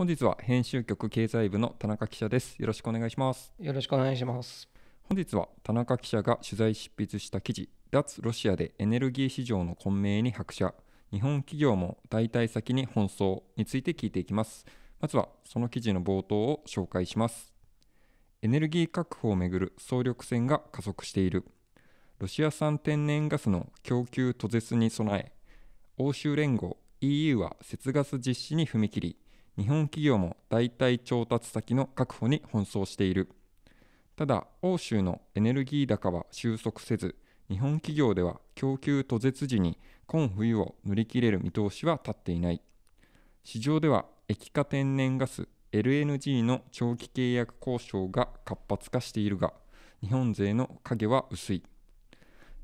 本日は編集局経済部の田中記者ですよろしくお願いしますよろしくお願いします本日は田中記者が取材執筆した記事脱ロシアでエネルギー市場の混迷に拍車日本企業も代替先に奔走について聞いていきますまずはその記事の冒頭を紹介しますエネルギー確保をめぐる総力戦が加速しているロシア産天然ガスの供給途絶に備え欧州連合 EU は節ガス実施に踏み切り日本企業も代替調達先の確保に奔走しているただ欧州のエネルギー高は収束せず日本企業では供給途絶時に今冬を乗り切れる見通しは立っていない市場では液化天然ガス LNG の長期契約交渉が活発化しているが日本勢の影は薄い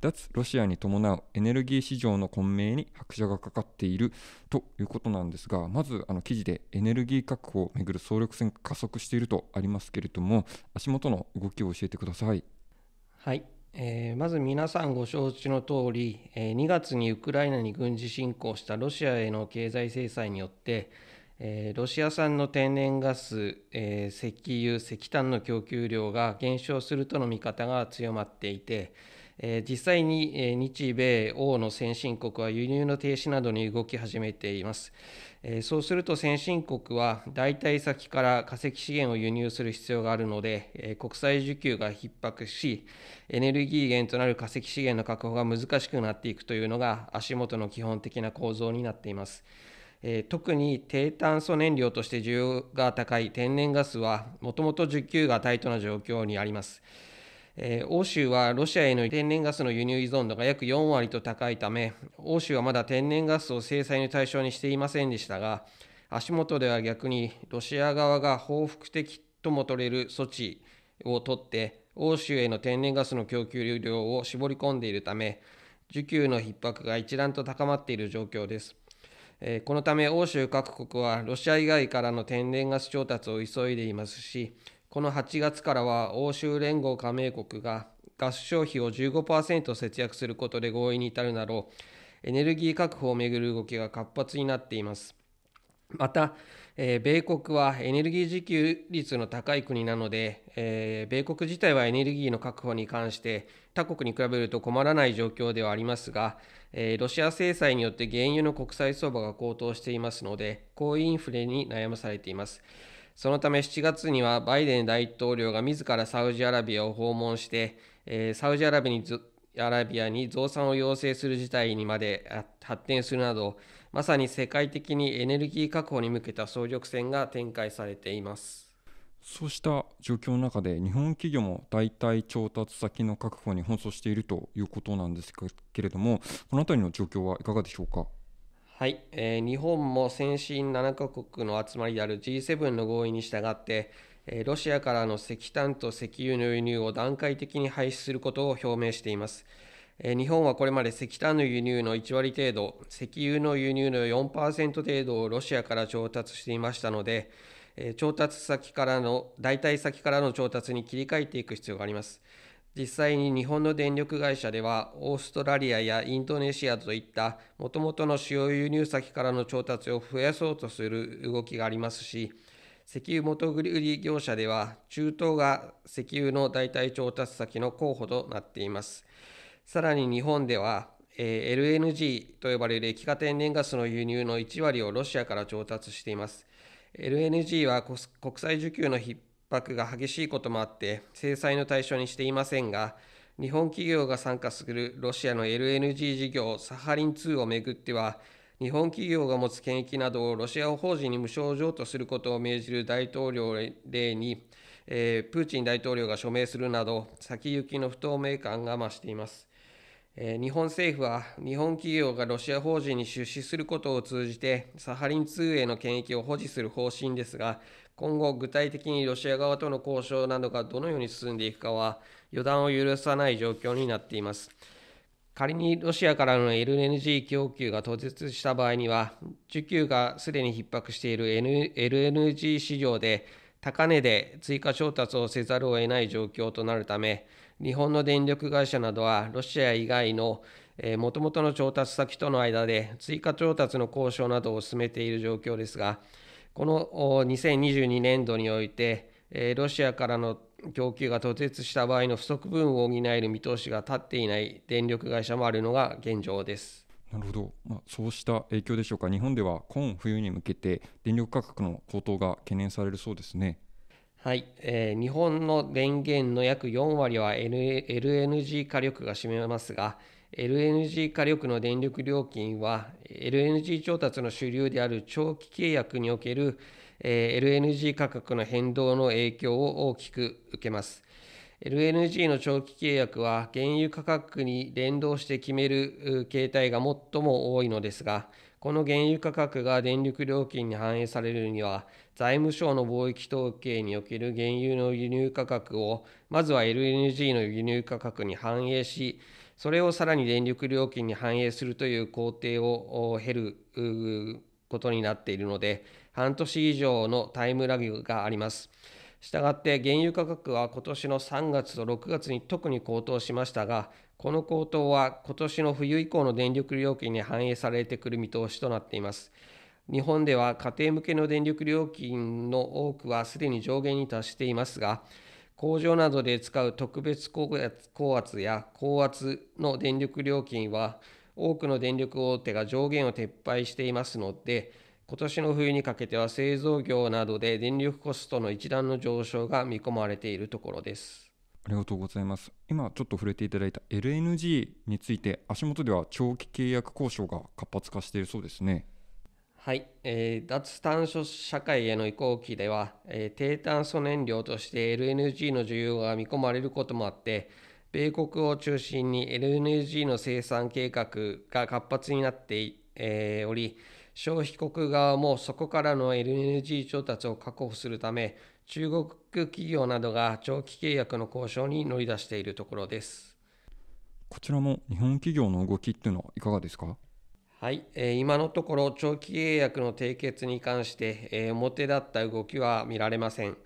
脱ロシアに伴うエネルギー市場の混迷に拍車がかかっているということなんですがまずあの記事でエネルギー確保をめぐる総力戦が加速しているとありますけれども足元の動きを教えてください。はいえー、まず皆さんご承知の通り、えー、2月にウクライナに軍事侵攻したロシアへの経済制裁によって、えー、ロシア産の天然ガス、えー、石油、石炭の供給量が減少するとの見方が強まっていて、えー、実際に、え日米欧の先進国は輸入の停止などに動き始めています。えー、そうすると先進国は代替先から化石資源を輸入する必要があるので、えー、国際需給が逼迫し、エネルギー源となる化石資源の確保が難しくなっていくというのが足元の基本的な構造になっています。え特に低炭素燃料として需要が高い天然ガスはもともと需給がタイトな状況にあります。えー、欧州はロシアへの天然ガスの輸入依存度が約4割と高いため、欧州はまだ天然ガスを制裁の対象にしていませんでしたが、足元では逆にロシア側が報復的とも取れる措置を取って、欧州への天然ガスの供給量を絞り込んでいるため、需給の逼迫が一段と高まっている状況です。えー、このため欧州各国はロシア以外からの天然ガス調達を急いでいますし、この8月からは欧州連合加盟国がガス消費を15%節約することで合意に至るなどエネルギー確保をめぐる動きが活発になっています。また、えー、米国はエネルギー自給率の高い国なので、えー、米国自体はエネルギーの確保に関して他国に比べると困らない状況ではありますが、えー、ロシア制裁によって原油の国際相場が高騰していますので、高インフレに悩まされています。そのため7月にはバイデン大統領が自らサウジアラビアを訪問して、えー、サウジアラビアにアラビアに増産を要請する事態にまで発展するなど、まさに世界的にエネルギー確保に向けた総力戦が展開されています。そうした状況の中で日本企業も代替調達先の確保に奔走しているということなんですけれどもこの辺りの状況はいかがでしょうか。はい、えー、日本も先進7カ国の集まりである G7 の合意に従って、えー、ロシアからの石炭と石油の輸入を段階的に廃止することを表明しています。えー、日本はこれまで石炭の輸入の1割程度、石油の輸入の4%程度をロシアから調達していましたので、えー、調達先からの、代替先からの調達に切り替えていく必要があります。実際に日本の電力会社ではオーストラリアやインドネシアといったもともとの主要輸入先からの調達を増やそうとする動きがありますし石油元売り業者では中東が石油の代替調達先の候補となっていますさらに日本では LNG と呼ばれる液化天然ガスの輸入の1割をロシアから調達しています LNG は国際需給の逼迫が激しいこともあって制裁の対象にしていませんが、日本企業が参加するロシアの LNG 事業サハリン2をめぐっては、日本企業が持つ権益などをロシア法人に無償譲渡することを命じる大統領令に、えー、プーチン大統領が署名するなど、先行きの不透明感が増しています。えー、日本政府は、日本企業がロシア法人に出資することを通じて、サハリン2への権益を保持する方針ですが、今後具体的にロシア側との交渉などがどのように進んでいくかは予断を許さない状況になっています。仮にロシアからの LNG 供給が途絶した場合には、需給がすでに逼迫している LNG 市場で高値で追加調達をせざるを得ない状況となるため、日本の電力会社などはロシア以外のもともとの調達先との間で追加調達の交渉などを進めている状況ですが、この2022年度において、ロシアからの供給が途絶した場合の不足分を補える見通しが立っていない電力会社もあるのが現状です。なるほど、まあ、そうした影響でしょうか、日本では今冬に向けて電力価格の高騰が懸念されるそうですね。はい、えー、日本の電源の約4割は LNG 火力が占めますが、LNG 火力の電力料金は LNG 調達の主流である長期契約における LNG 価格の変動の影響を大きく受けます。LNG の長期契約は原油価格に連動して決める形態が最も多いのですが、この原油価格が電力料金に反映されるには、財務省の貿易統計における原油の輸入価格を、まずは LNG の輸入価格に反映し、それをさらに電力料金に反映するという工程を経ることになっているので、半年以上のタイムラグがあります。したがって原油価格は今年の3月と6月に特に高騰しましたが、この高騰は今年の冬以降の電力料金に反映されてくる見通しとなっています。日本では家庭向けの電力料金の多くはすでに上限に達していますが、工場などで使う特別高圧や高圧の電力料金は多くの電力大手が上限を撤廃していますので今年の冬にかけては製造業などで電力コストの一段の上昇が見込まれているところですありがとうございます今ちょっと触れていただいた LNG について足元では長期契約交渉が活発化しているそうですねはい、えー、脱炭素社会への移行期では、えー、低炭素燃料として LNG の需要が見込まれることもあって米国を中心に LNG の生産計画が活発になってえー、おり消費国側もそこからの LNG 調達を確保するため中国企業などが長期契約の交渉に乗り出しているところですこちらも日本企業の動きっていうのはいかがですかはい、えー、今のところ長期契約の締結に関して、えー、表立った動きは見られません。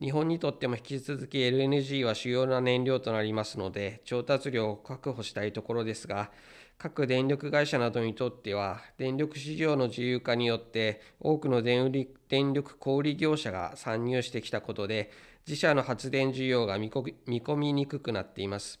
日本にとっても引き続き LNG は主要な燃料となりますので、調達量を確保したいところですが、各電力会社などにとっては、電力市場の自由化によって、多くの電力小売業者が参入してきたことで、自社の発電需要が見込みにくくなっています。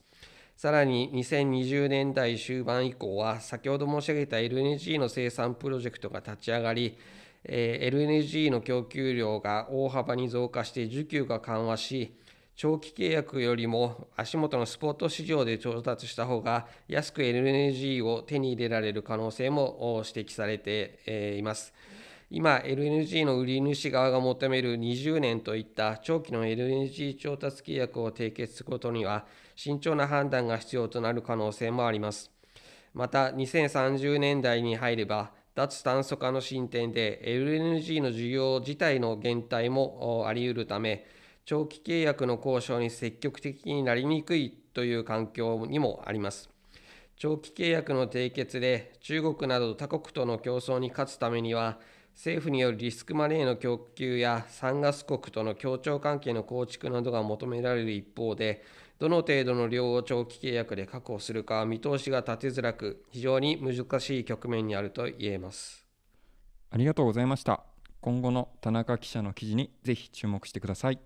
さらに2020年代終盤以降は先ほど申し上げた LNG の生産プロジェクトが立ち上がり LNG の供給量が大幅に増加して需給が緩和し長期契約よりも足元のスポット市場で調達した方が安く LNG を手に入れられる可能性も指摘されています。今 LNG の売り主側が求める20年といった長期の LNG 調達契約を締結することには慎重な判断が必要となる可能性もあります。また2030年代に入れば脱炭素化の進展で LNG の需要自体の減退もあり得るため長期契約の交渉に積極的になりにくいという環境にもあります。長期契約の締結で中国など他国との競争に勝つためには政府によるリスクマネーの供給や産ガス国との協調関係の構築などが求められる一方で、どの程度の量を長期契約で確保するか見通しが立てづらく、非常に難しい局面にあると言えます。ありがとうございました。今後の田中記者の記事にぜひ注目してください。